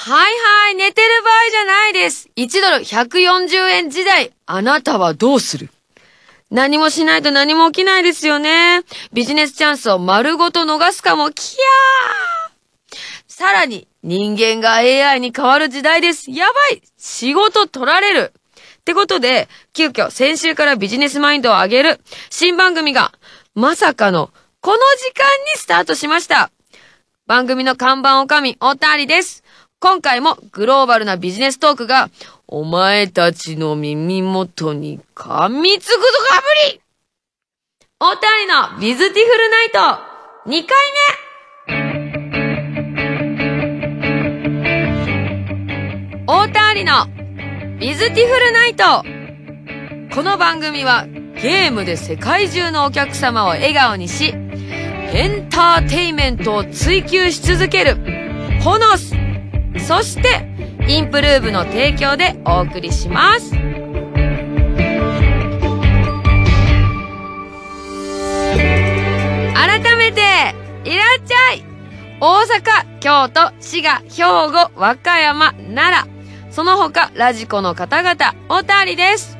はいはい、寝てる場合じゃないです。1ドル140円時代、あなたはどうする何もしないと何も起きないですよね。ビジネスチャンスを丸ごと逃すかも、キヤーさらに、人間が AI に変わる時代です。やばい仕事取られるってことで、急遽先週からビジネスマインドを上げる新番組が、まさかの、この時間にスタートしました。番組の看板おかみ、おたりです。今回もグローバルなビジネストークが、お前たちの耳元に噛みつくぞかぶり大谷のビズティフルナイト2回目大谷のビズティフルナイトこの番組はゲームで世界中のお客様を笑顔にしエンターテイメントを追求し続けるホノスそしてインプルーブの提供でお送りします改めていらっしゃい大阪京都滋賀兵庫和歌山奈良その他ラジコの方々おたりです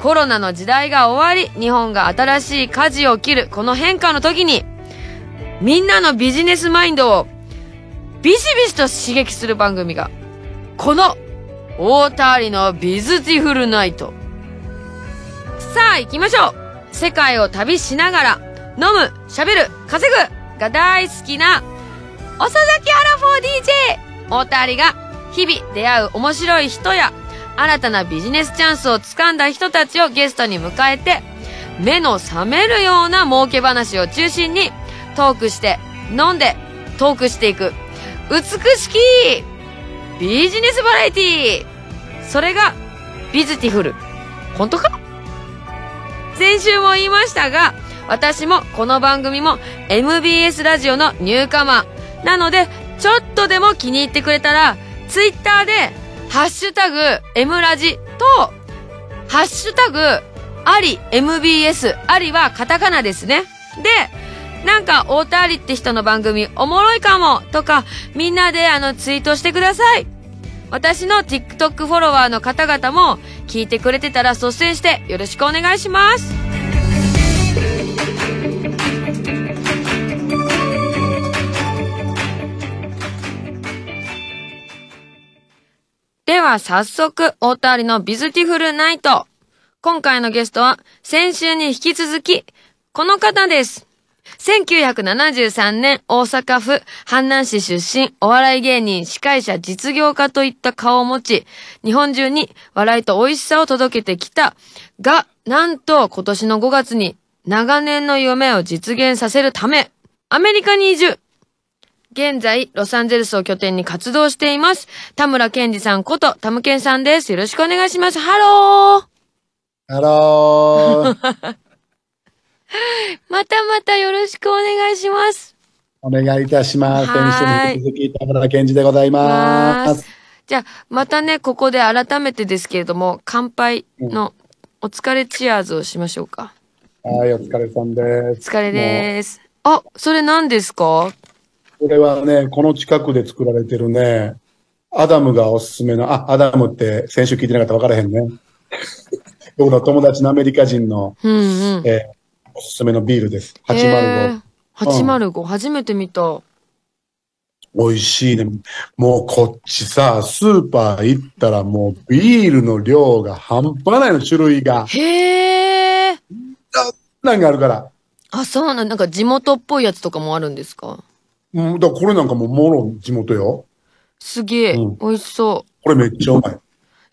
コロナの時代が終わり、日本が新しい舵を切るこの変化の時に、みんなのビジネスマインドをビシビシと刺激する番組が、この、大田ありのビズティフルナイト。さあ行きましょう世界を旅しながら、飲む、喋る、稼ぐが大好きな、遅咲きアラフォー DJ! 大田ありが、日々出会う面白い人や、新たなビジネスチャンスをつかんだ人たちをゲストに迎えて、目の覚めるような儲け話を中心に、トークして、飲んで、トークしていく美しきビジネスバラエティーそれがビズティフル。本当か先週も言いましたが、私もこの番組も MBS ラジオのニューカマー。なので、ちょっとでも気に入ってくれたら、ツイッターで、ハッシュタグ、M ラジと、ハッシュタグ、あり MBS。ありはカタカナですね。で、なんか大田りって人の番組おもろいかもとか、みんなであのツイートしてください。私の TikTok フォロワーの方々も聞いてくれてたら率先してよろしくお願いします。では早速、大田りのビズティフルナイト。今回のゲストは、先週に引き続き、この方です。1973年、大阪府阪南市出身、お笑い芸人、司会者、実業家といった顔を持ち、日本中に笑いと美味しさを届けてきたが、なんと今年の5月に長年の夢を実現させるため、アメリカに移住。現在、ロサンゼルスを拠点に活動しています。田村健二さんこと、タムケンさんです。よろしくお願いします。ハローハロー またまたよろしくお願いします。お願いいたします。はい。引き続き、田村健二でございます。じゃあ、またね、ここで改めてですけれども、乾杯のお疲れチアーズをしましょうか。はい、お疲れさんです。お疲れです。あ、それ何ですかこれはね、この近くで作られてるね、アダムがおすすめの、あ、アダムって先週聞いてなかったら分からへんね。僕の友達のアメリカ人の、うんうん、えおすすめのビールです。805。805、うん、初めて見た。美味しいね。もうこっちさ、スーパー行ったらもうビールの量が半端ないの種類が。へえ。何があるから。あ、そうなん、なんか地元っぽいやつとかもあるんですかうん、だからこれなんかもうもろ地元よ。すげえ、うん、美味しそう。これめっちゃうまい。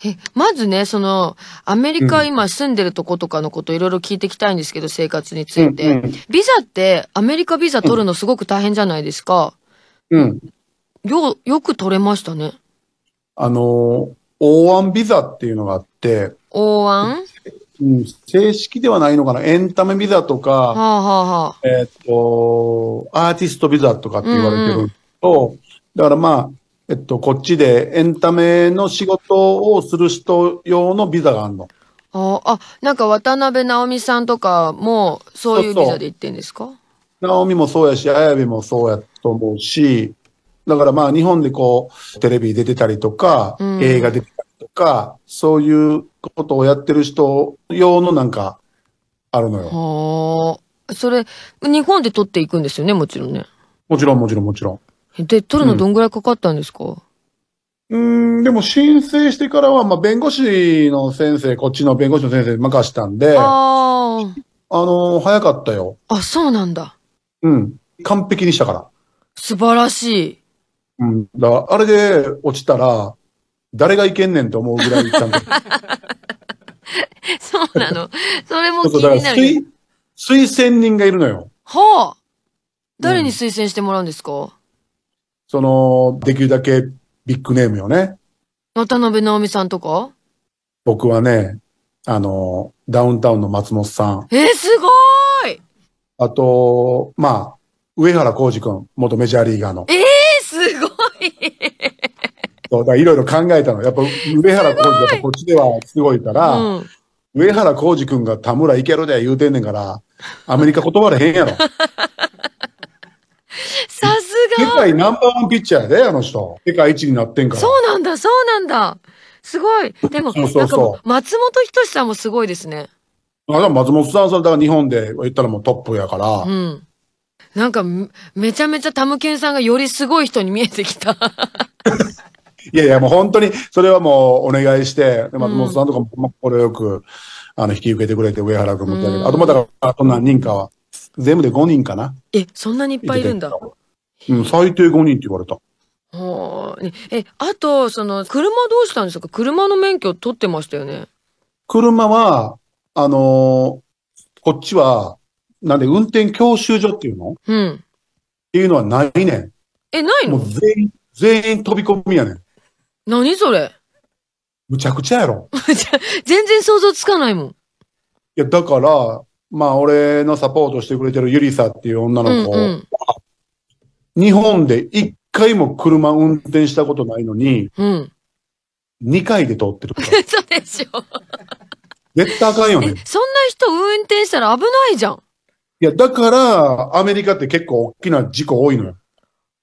え、まずね、その、アメリカ今住んでるとことかのこといろいろ聞いていきたいんですけど、生活について。うんビザって、アメリカビザ取るのすごく大変じゃないですか。うん。よ、よく取れましたね。あの、O1 ビザっていうのがあって。O1? うん、正式ではないのかな。エンタメビザとか、はあはあ、えっ、ー、と、アーティストビザとかって言われてると、うんうん、だからまあ、えっと、こっちでエンタメの仕事をする人用のビザがあるの。ああ、なんか渡辺直美さんとかもそういうビザで行ってんですか直美もそうやし、綾部もそうやと思うし、だからまあ日本でこう、テレビ出てたりとか、うん、映画出てたりとか、そういうことをやってる人用のなんか、あるのよ。はあ。それ、日本で取っていくんですよね、もちろんね。もちろん、もちろん、もちろん。で、取るのどんぐらいかかったんですか、うん、ん、でも申請してからは、まあ、弁護士の先生、こっちの弁護士の先生に任したんで、ああのー、早かったよ。あ、そうなんだ。うん。完璧にしたから。素晴らしい。うん。だあれで落ちたら、誰がいけんねんと思うぐらいいったんだ そうなの。それも気になる。推薦人がいるのよ。はあ。誰に推薦してもらうんですか、うんその、できるだけビッグネームよね。渡辺直美さんとか僕はね、あの、ダウンタウンの松本さん。えー、すごーいあと、まあ、上原浩二君、元メジャーリーガーの。えー、すごいそう、だいろいろ考えたの。やっぱ、上原浩二がこっちではすごいから、うん、上原浩二君が田村いけるで言うてんねんから、アメリカ断れへんやろ。さごい。世界ナンバーワンピッチャーで、あの人。世界一になってんから。そうなんだ、そうなんだ。すごい。でも、そうそうそう松本人志さんもすごいですね。あ松本さん、それだから日本で言ったらもうトップやから。うん。なんか、めちゃめちゃタムケンさんがよりすごい人に見えてきた。いやいや、もう本当に、それはもうお願いして、松本さんとかもよく、あの、引き受けてくれて、上原君も、うん、あとまだ、あと何人かは、全部で5人かな。え、そんなにいっぱいいるんだ。うん、最低5人って言われた。はあ、え、あと、その、車どうしたんですか車の免許取ってましたよね。車は、あのー、こっちは、なんで、運転教習所っていうのうん。っていうのはないねん。え、ないのもう全員、全員飛び込みやねん。何それむちゃくちゃやろ。全然想像つかないもん。いや、だから、まあ、俺のサポートしてくれてるゆりさっていう女の子、うんうん、日本で一回も車運転したことないのに、うん。二回で通ってるから。嘘でしょ。絶対あかんよね。そんな人運転したら危ないじゃん。いや、だから、アメリカって結構大きな事故多いのよ。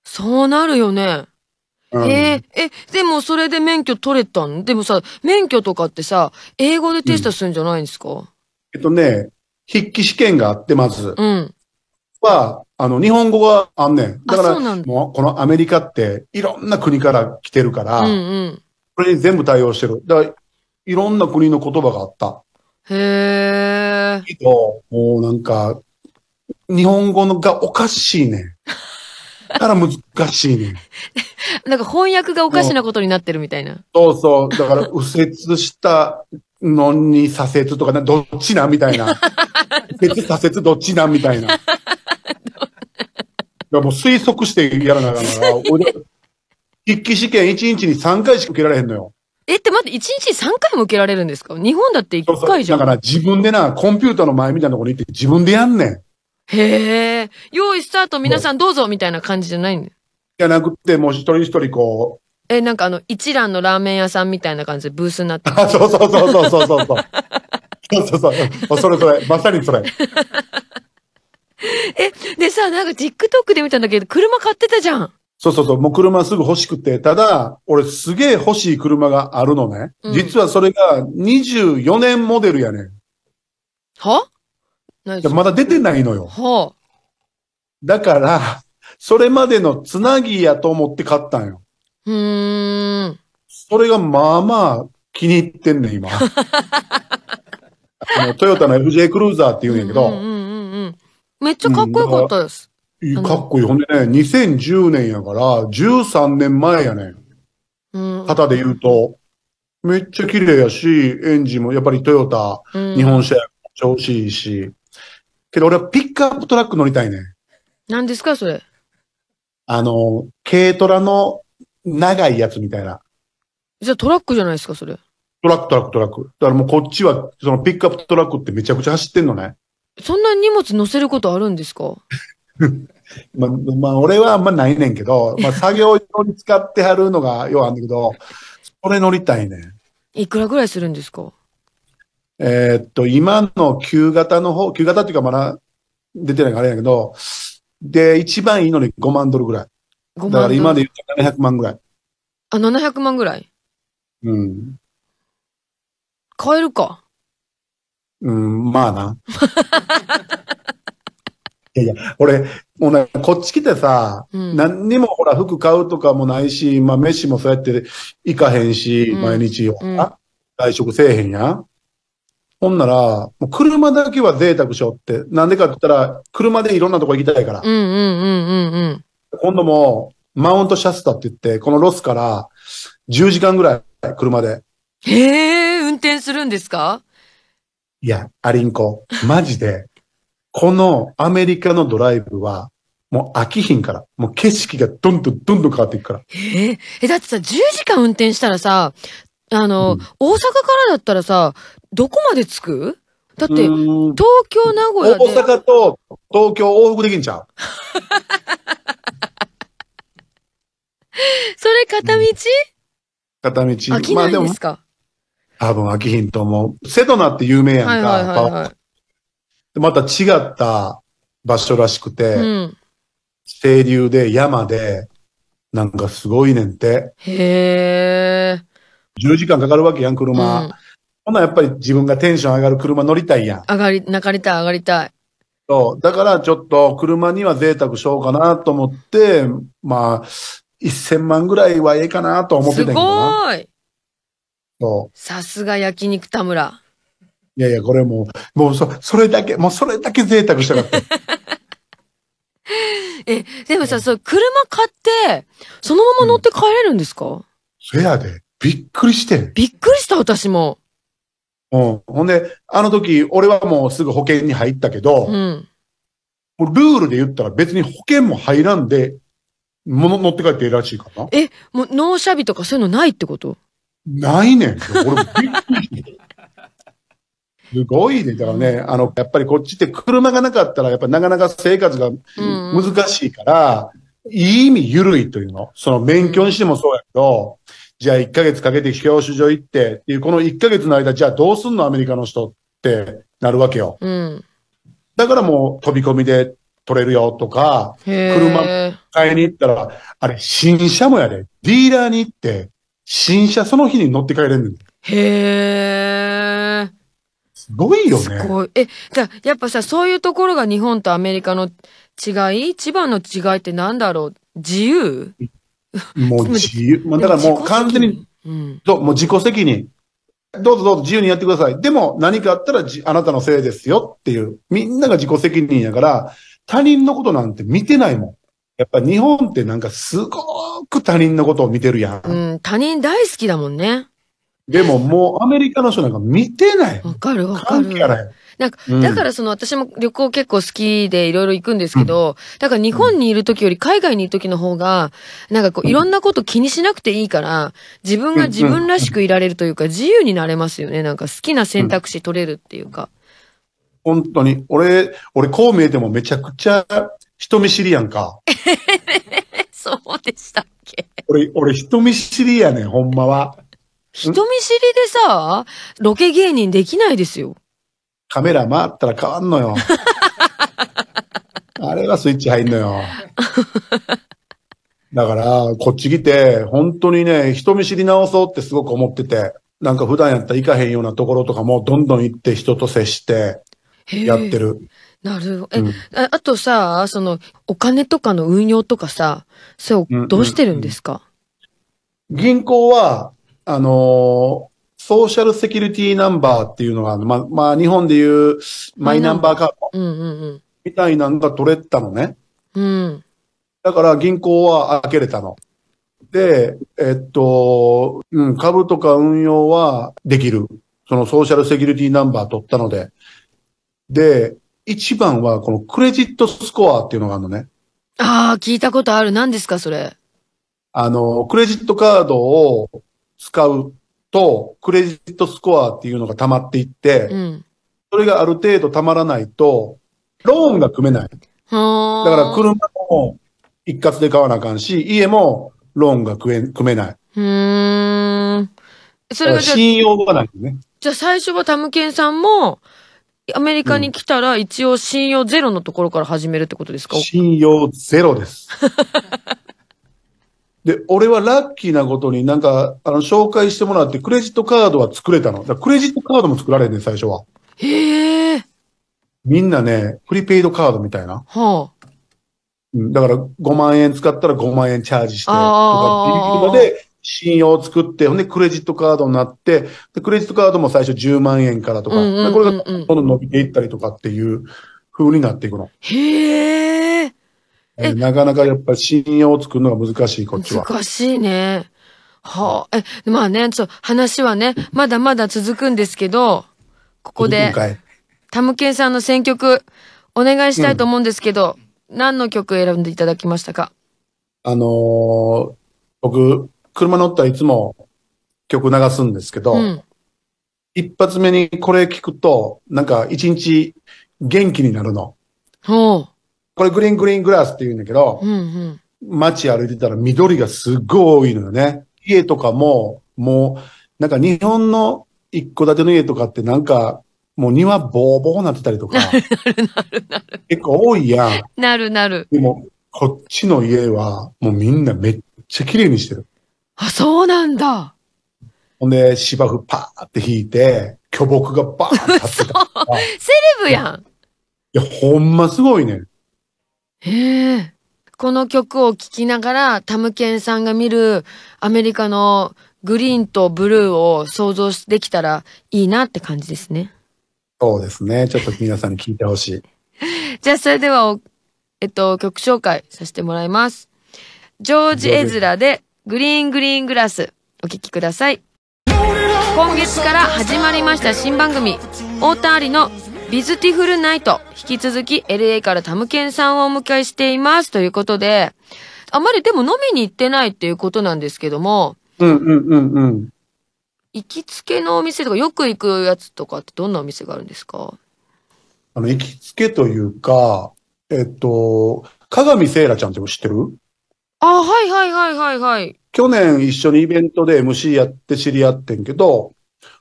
そうなるよね。うんえーえ、でもそれで免許取れたんでもさ、免許とかってさ、英語でテストするんじゃないんですか、えっとね、筆記試験があって、まずうん、は、あの、日本語があんねん。だから、もう、このアメリカって、いろんな国から来てるから、うんうん、これに全部対応してる。だから、いろんな国の言葉があった。へえ。けど、もうなんか、日本語のがおかしいねん。だから難しいねん。なんか翻訳がおかしなことになってるみたいな。そうそう。だから、右折したのに左折とか、ね、どっちなみたいな。別 左折どっちなみたいな。らもう推測してやらなあかんから、筆記試験1日に3回しか受けられへんのよ。えって待って、1日3回も受けられるんですか日本だって1回じゃん。だから自分でな、コンピューターの前みたいなところに行って自分でやんねん。へえ。用意スタート皆さんどうぞみたいな感じじゃないんじゃなくて、もう一人一人こう。え、なんかあの、一蘭のラーメン屋さんみたいな感じでブースになって。あ、そうそうそうそうそうそう。そうそうそう。それそれ。まさにそれ。え、でさ、なんか TikTok で見たんだけど、車買ってたじゃん。そうそうそう、もう車すぐ欲しくて、ただ、俺すげえ欲しい車があるのね。うん、実はそれが24年モデルやねん。はまだ出てないのよ。はあ、だから、それまでのつなぎやと思って買ったんよ。うん。それがまあまあ気に入ってんねん、今。あのトヨタの FJ クルーザーって言うんやけど、うんうんうんめっちゃかっこよかったです。かっこいい。ほんでね、2010年やから、13年前やねん。うん。旗で言うと。めっちゃ綺麗やし、エンジンもやっぱりトヨタ、うん、日本車や調子いいし。けど俺はピックアップトラック乗りたいね。何ですか、それ。あの、軽トラの長いやつみたいな。じゃあトラックじゃないですか、それ。トラック、トラック、トラック。だからもうこっちは、そのピックアップトラックってめちゃくちゃ走ってんのね。そんな荷物乗せることあるんですか ま、まあ、俺はあんまないねんけど、まあ、作業用に使ってはるのがようあんだけど、それ乗りたいねん。いくらぐらいするんですかえー、っと、今の旧型の方、旧型っていうかまだ出てないからあれやけど、で、一番いいのに5万ドルぐらい。だから今で言うと700万ぐらい。あ、700万ぐらいうん。買えるか。うん、まあな。いやいや、俺、もうね、こっち来てさ、うん、何にもほら、服買うとかもないし、まあ、飯もそうやって行かへんし、うん、毎日、うん、外食せえへんや。ほんなら、もう車だけは贅沢しようって。なんでかって言ったら、車でいろんなとこ行きたいから。うんうんうんうんうん。今度も、マウントシャスタって言って、このロスから10時間ぐらい、車で。へえ、運転するんですかいや、アリンコ、マジで、このアメリカのドライブは、もう飽きひんから。もう景色がどんどんどんどん変わっていくから。ええ、だってさ、10時間運転したらさ、あの、うん、大阪からだったらさ、どこまで着くだって、東京、名古屋で。大阪と東京往復できんちゃう それ片道、うん、片道。飽きないんですか、まあ多分飽きひんと思う。セドナって有名やんか。はいまた違った場所らしくて、うん、清流で山で、なんかすごいねんて。へえ。10時間かかるわけやん、車。うん、ほな、やっぱり自分がテンション上がる車乗りたいやん。上がり、泣かりたい、上がりたい。そう。だからちょっと車には贅沢しようかなと思って、まあ、1000万ぐらいはええかなと思ってたんやすごいそう。さすが焼肉田村。いやいや、これもう、もうそ、それだけ、もうそれだけ贅沢したかった。え、でもさ、そう、車買って、そのまま乗って帰れるんですか、そやで、びっくりしてん。びっくりした、私も。うん。ほんで、あの時、俺はもうすぐ保険に入ったけど、うん。もうルールで言ったら別に保険も入らんで、もの乗って帰っていいらしいかな。え、もう納車日とかそういうのないってことないねん。俺びっくりしてる。すごいね。だからね、あの、やっぱりこっちって車がなかったら、やっぱなかなか生活が難しいから、うん、いい意味緩いというの。その免許にしてもそうやけど、じゃあ1ヶ月かけて教習所行ってっていう、この1ヶ月の間、じゃあどうすんのアメリカの人ってなるわけよ。うん、だからもう飛び込みで取れるよとか、車買いに行ったら、あれ新車もやで、ディーラーに行って、新車その日に乗って帰れんねん。へえ。すごいよね。すごい。え、だやっぱさ、そういうところが日本とアメリカの違い一番の違いってなんだろう自由もう 自由。まあ、だからもう完全に、うん、もう自己責任。どうぞどうぞ自由にやってください。でも何かあったらあなたのせいですよっていう。みんなが自己責任やから、他人のことなんて見てないもん。やっぱ日本ってなんかすごく他人のことを見てるやん。うん、他人大好きだもんね。でももうアメリカの人なんか見てない。わかるわかる。関係ない。なんか、うんだからその私も旅行結構好きでいろいろ行くんですけど、だから日本にいる時より海外にいる時の方が、なんかこういろんなこと気にしなくていいから、自分が自分らしくいられるというか自由になれますよね。なんか好きな選択肢取れるっていうか。本当に。俺、俺こう見えてもめちゃくちゃ人見知りやんか。そうでしたっけ俺、俺人見知りやねん、ほんまは。人見知りでさ、ロケ芸人できないですよ。カメラ回ったら変わんのよ。あれはスイッチ入んのよ。だから、こっち来て、本当にね、人見知り直そうってすごく思ってて、なんか普段やったら行かへんようなところとかも、どんどん行って人と接して、やってる。なるほど。え、うん、あとさ、その、お金とかの運用とかさ、それをどうしてるんですか、うんうんうん、銀行は、あのー、ソーシャルセキュリティナンバーっていうのが、ま、まあ、日本でいうマイナンバーカードみたいなのが取れたのね。うん。だから銀行は開けれたの。で、えっと、うん、株とか運用はできる。そのソーシャルセキュリティナンバー取ったので。で、一番は、このクレジットスコアっていうのがあるのね。ああ、聞いたことある。何ですか、それ。あの、クレジットカードを使うと、クレジットスコアっていうのが溜まっていって、うん、それがある程度溜まらないと、ローンが組めない。だから車も一括で買わなあかんし、家もローンが組めない。うん。それが信用がないね。じゃあ最初はタムケンさんも、アメリカに来たら一応信用ゼロのところから始めるってことですか、信用ゼロです。で、俺はラッキーなことになんか、あの、紹介してもらって、クレジットカードは作れたの。だクレジットカードも作られんね最初は。へえ。みんなね、プリペイドカードみたいな。はあ。だから、5万円使ったら5万円チャージして、とか、ギリギリまで信用を作って、ほんでクレジットカードになって、でクレジットカードも最初10万円からとか、うんうんうんうん、これがどんどん伸びていったりとかっていう風になっていくの。へえ。なかなかやっぱり信用を作るのが難しい、こっちは。難しいね。はあ、え、まあね、ちょ、っと話はね、まだまだ続くんですけど、ここで、タムケンさんの選曲、お願いしたいと思うんですけど、うん、何の曲選んでいただきましたかあのー、僕、車乗ったらいつも曲流すんですけど、うん、一発目にこれ聞くと、なんか一日元気になるの。これグリーングリーングラスって言うんだけど、うんうん街歩いてたら緑がすっごい多いのよね。家とかも、もう、なんか日本の一戸建ての家とかってなんか、もう庭ボーボーなってたりとか。なるなるなる。結構多いやん。なるなる。でも、こっちの家は、もうみんなめっちゃ綺麗にしてる。あ、そうなんだ。ほんで、芝生パーって引いて、巨木がバーン立ってた。セレブやん。いや、ほんますごいね。へえ。この曲を聴きながら、タムケンさんが見るアメリカのグリーンとブルーを想像できたらいいなって感じですね。そうですね。ちょっと皆さんに聞いてほしい。じゃあ、それでは、えっと、曲紹介させてもらいます。ジョージ・エズラで、グリーングリーングラス、お聴きください。今月から始まりました新番組、ータありのビズティフルナイト、引き続き LA からタムケンさんをお迎えしています。ということで、あまりでも飲みに行ってないっていうことなんですけども、うんうんうんうん。行きつけのお店とか、よく行くやつとかってどんなお店があるんですかあの、行きつけというか、えっと、鏡せいらちゃんって知ってるあ、はいはいはいはいはい。去年一緒にイベントで MC やって知り合ってんけど、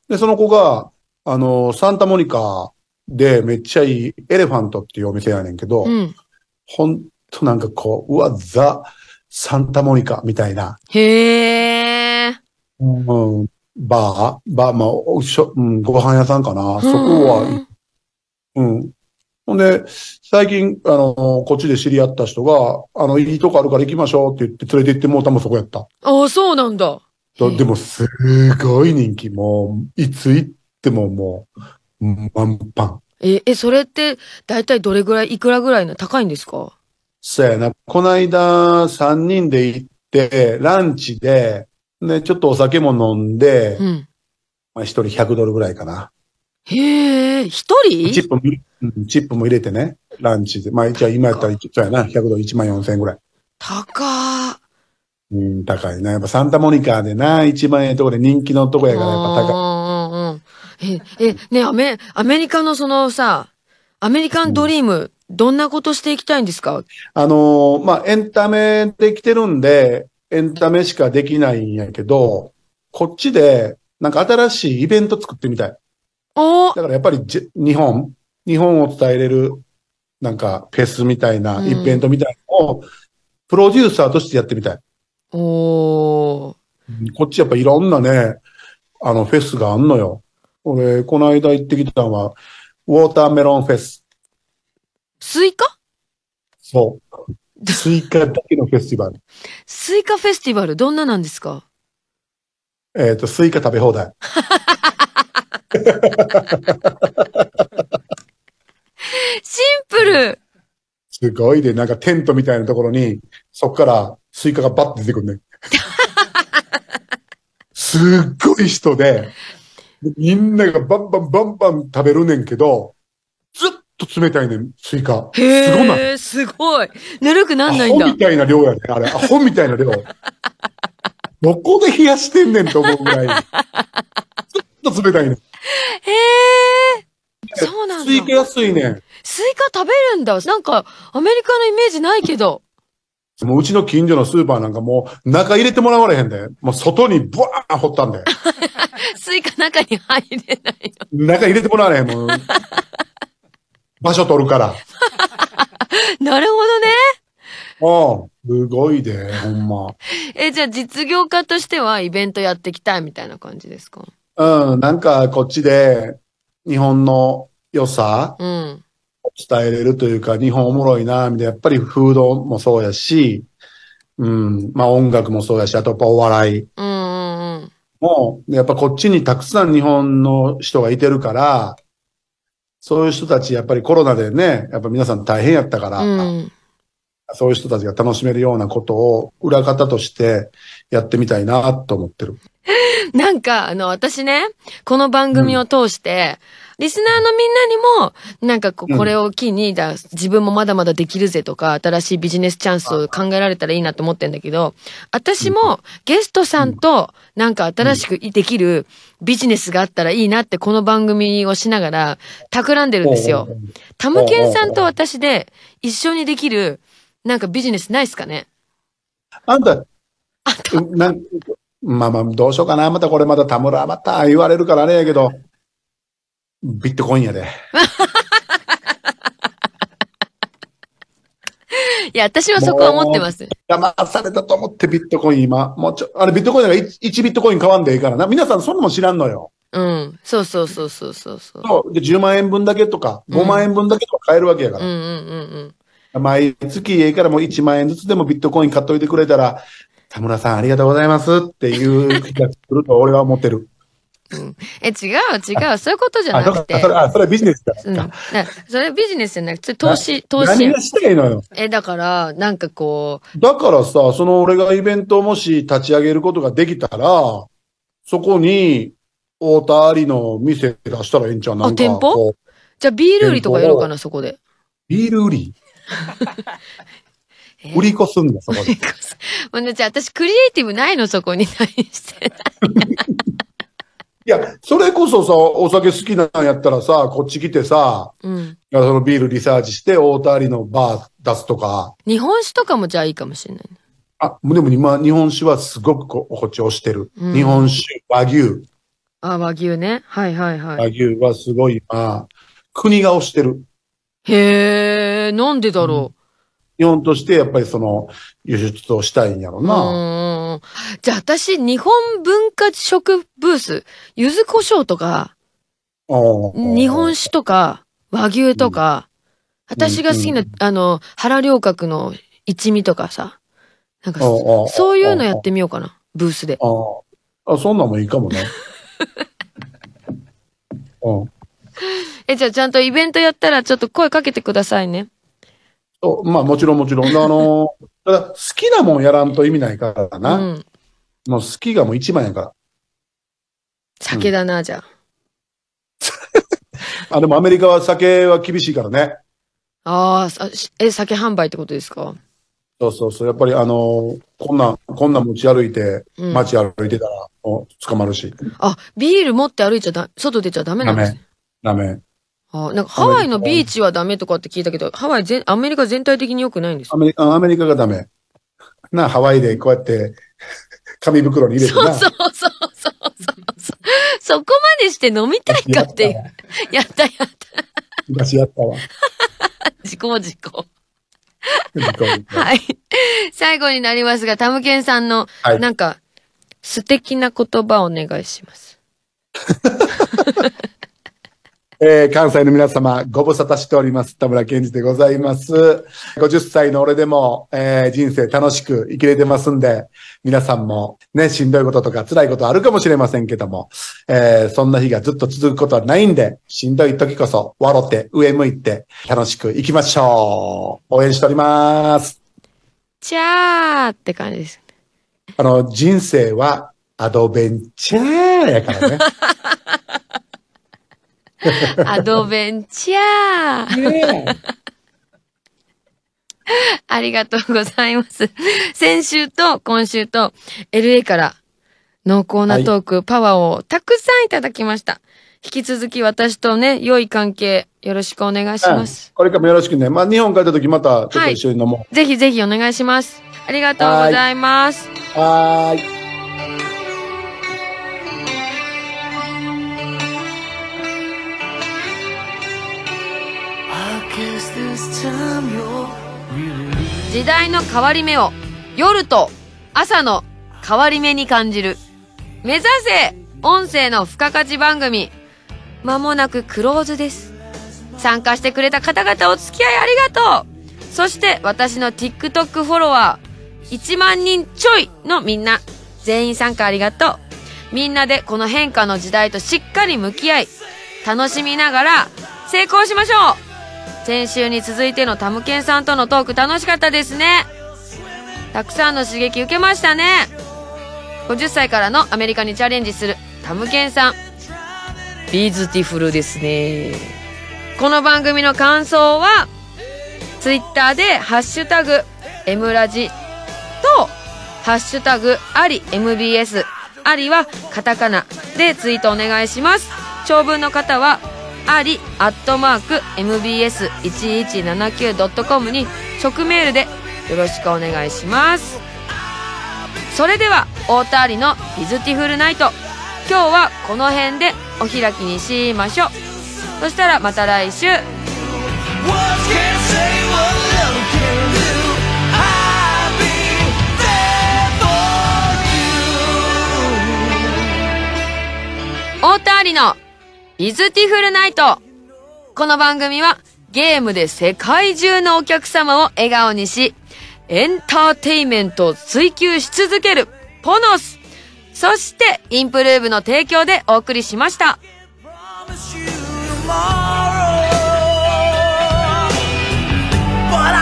で、その子が、あの、サンタモニカでめっちゃいいエレファントっていうお店やねんけど、うん、ほんとなんかこう、うわ、ザ、サンタモニカみたいな。へー。うん、バーバー、まあ、しょうん、ご飯屋さんかな。そこは、うん、ほんで、最近、あの、こっちで知り合った人が、あの、いいとこあるから行きましょうって言って連れて行ってもうたもそこやった。ああ、そうなんだ。でも、すごい人気。もう、いつ行ってももう、満パン。え、え、それって、だいたいどれぐらい、いくらぐらいの高いんですかそうやな。こないだ、三人で行って、ランチで、ね、ちょっとお酒も飲んで、うん。まあ、一人100ドルぐらいかな。へえ、一人チップも、チップも入れてね、ランチで。まあ、じゃ今やったら、そうやな、100ドル1万4000円ぐらい。高うん、高いな。やっぱサンタモニカでな、1万円とこで人気のとこやから、やっぱ高い。え、え、ねアメ、アメリカのそのさ、アメリカンドリーム、うん、どんなことしていきたいんですかあのー、まあ、エンタメできてるんで、エンタメしかできないんやけど、こっちで、なんか新しいイベント作ってみたい。だからやっぱりじ日本、日本を伝えれる、なんかフェスみたいな、イベントみたいなのを、プロデューサーとしてやってみたい。おこっちやっぱいろんなね、あのフェスがあんのよ。俺、この間行ってきたのは、ウォーターメロンフェス。スイカそう。スイカだけのフェスティバル。スイカフェスティバル、どんななんですかえっ、ー、と、スイカ食べ放題。シンプルすごいで、なんかテントみたいなところに、そこからスイカがバッて出てくるね。すっごい人で、みんながバンバンバンバン食べるねんけど、ずっと冷たいねん、スイカ。すごい。すごい。ぬるくなんないんだ。アホみたいな量やね、あれ。アホみたいな量。どこで冷やしてんねんと思うぐらい。と冷たいねへえ。そうなんだ。スイカ安いねスイカ食べるんだ。なんか、アメリカのイメージないけど。もううちの近所のスーパーなんかもう中入れてもらわれへんで。もう外にブワーン掘ったんで。スイカ中に入れないの。中入れてもらわれへん。もう場所取るから。なるほどね。うん。すごいで、ほんま。え、じゃあ実業家としてはイベントやっていきたいみたいな感じですかうん、なんかこっちで日本の良さを伝えれるというか、うん、日本おもろいな、みたいな、やっぱり風土もそうやし、うん、まあ音楽もそうやし、あとやっぱお笑い。もう、やっぱこっちにたくさん日本の人がいてるから、そういう人たち、やっぱりコロナでね、やっぱ皆さん大変やったから、うん、そういう人たちが楽しめるようなことを裏方としてやってみたいなと思ってる。なんか、あの、私ね、この番組を通して、うん、リスナーのみんなにも、なんかここれを機にだ、自分もまだまだできるぜとか、新しいビジネスチャンスを考えられたらいいなと思ってんだけど、私もゲストさんと、なんか新しくできるビジネスがあったらいいなって、この番組をしながら、企んでるんですよ。タムケンさんと私で、一緒にできる、なんかビジネスないっすかねあんた、なんまあまあ、どうしようかな。またこれまた田村、また言われるからね、やけど、ビットコインやで。いや、私はそこは思ってます。騙されたと思ってビットコイン今、もうちょ、あれビットコインが 1, 1ビットコイン買わんでいいからな。皆さんそんなも知らんのよ。うん。そうそうそうそうそうそう。そうで10万円分だけとか、5万円分だけとか買えるわけやから。うん、うん、うんうん毎月家からもう1万円ずつでもビットコイン買っといてくれたら、田村さんありがとうございますっていう気がすると俺は思ってる。うん、え、違う違う、そういうことじゃなくて。あ、それ、あそれビジネスだ。うん。それビジネスじゃなくて、投資、投資。何がしたいのよ。え、だから、なんかこう。だからさ、その俺がイベントをもし立ち上げることができたら、そこに、大田ありの店出したらええんちゃうなんかあ、店舗じゃあビール売りとかやろうかな、そこで。ビール売り 売り越すんだ、そこで。売り越す。ほんじゃあ私クリエイティブないの、そこに対して。いや、それこそさ、お酒好きなんやったらさ、こっち来てさ、うん、そのビールリサーチして、大谷りのバー出すとか。日本酒とかもじゃあいいかもしれない。あ、でも今、日本酒はすごくここっち押してる。うん、日本酒、和牛。あ、和牛ね。はいはいはい。和牛はすごいあ、国が押してる。へえ、なんでだろう。うん日本としてやっぱりその輸出をしたいんやろうな。うじゃあ私、日本文化食ブース、柚子胡椒とか、日本酒とか、和牛とか、うん、私が好きな、うん、あの、原良角の一味とかさ、なんかそういうのやってみようかな、ブースで。ああ、そんなんもいいかもね。え、じゃあちゃんとイベントやったらちょっと声かけてくださいね。そう、まあもちろんもちろん。あの、ただ好きなもんやらんと意味ないからな。うん、もう好きがもう一番やから。酒だな、うん、じゃあ。あ、でもアメリカは酒は厳しいからね。ああ、え、酒販売ってことですかそうそうそう。やっぱりあの、こんな、こんな持ち歩いて、街歩いてたら、う捕まるし。あ、ビール持って歩いちゃだ、外出ちゃダメなんですダメ。ダメ。あなんかハワイのビーチはダメとかって聞いたけど、ハワイ全、アメリカ全体的に良くないんですアメリカ、アメリカがダメ。な、ハワイでこうやって、紙袋に入れてな。そうそうそうそうそう。そこまでして飲みたいかっていう。やったやった。昔やったわ。事故事故。はい。最後になりますが、タムケンさんの、はい、なんか、素敵な言葉をお願いします。えー、関西の皆様、ご無沙汰しております。田村健二でございます。50歳の俺でも、えー、人生楽しく生きれてますんで、皆さんもね、しんどいこととか辛いことあるかもしれませんけども、えー、そんな日がずっと続くことはないんで、しんどい時こそ、笑って、上向いて、楽しく行きましょう。応援しております。じゃーって感じです。あの、人生はアドベンチャーやからね。アドベンチャー。ねありがとうございます。先週と今週と LA から濃厚なトーク、はい、パワーをたくさんいただきました。引き続き私とね、良い関係、よろしくお願いします。うん、これからもよろしくね。まあ、日本帰った時また、ちょっと一緒に飲もう、はい。ぜひぜひお願いします。ありがとうございます。はい。時代の変わり目を夜と朝の変わり目に感じる目指せ音声の付加価値番組まもなくクローズです参加してくれた方々お付き合いありがとうそして私の TikTok フォロワー1万人ちょいのみんな全員参加ありがとうみんなでこの変化の時代としっかり向き合い楽しみながら成功しましょう先週に続いてのタムケンさんとのトーク楽しかったですね。たくさんの刺激受けましたね。50歳からのアメリカにチャレンジするタムケンさん。ビーズティフルですね。この番組の感想は、ツイッターでハッシュタグ、M ラジと、ハッシュタグ、あり MBS、ありはカタカナでツイートお願いします。長文の方は、ありアットマーク mbs1179.com に直メールでよろしくお願いしますそれでは大田アりのビズティフルナイト今日はこの辺でお開きにしましょうそしたらまた来週太タありのイズティフルナイトこの番組はゲームで世界中のお客様を笑顔にし、エンターテイメントを追求し続けるポノスそしてインプルーブの提供でお送りしました。But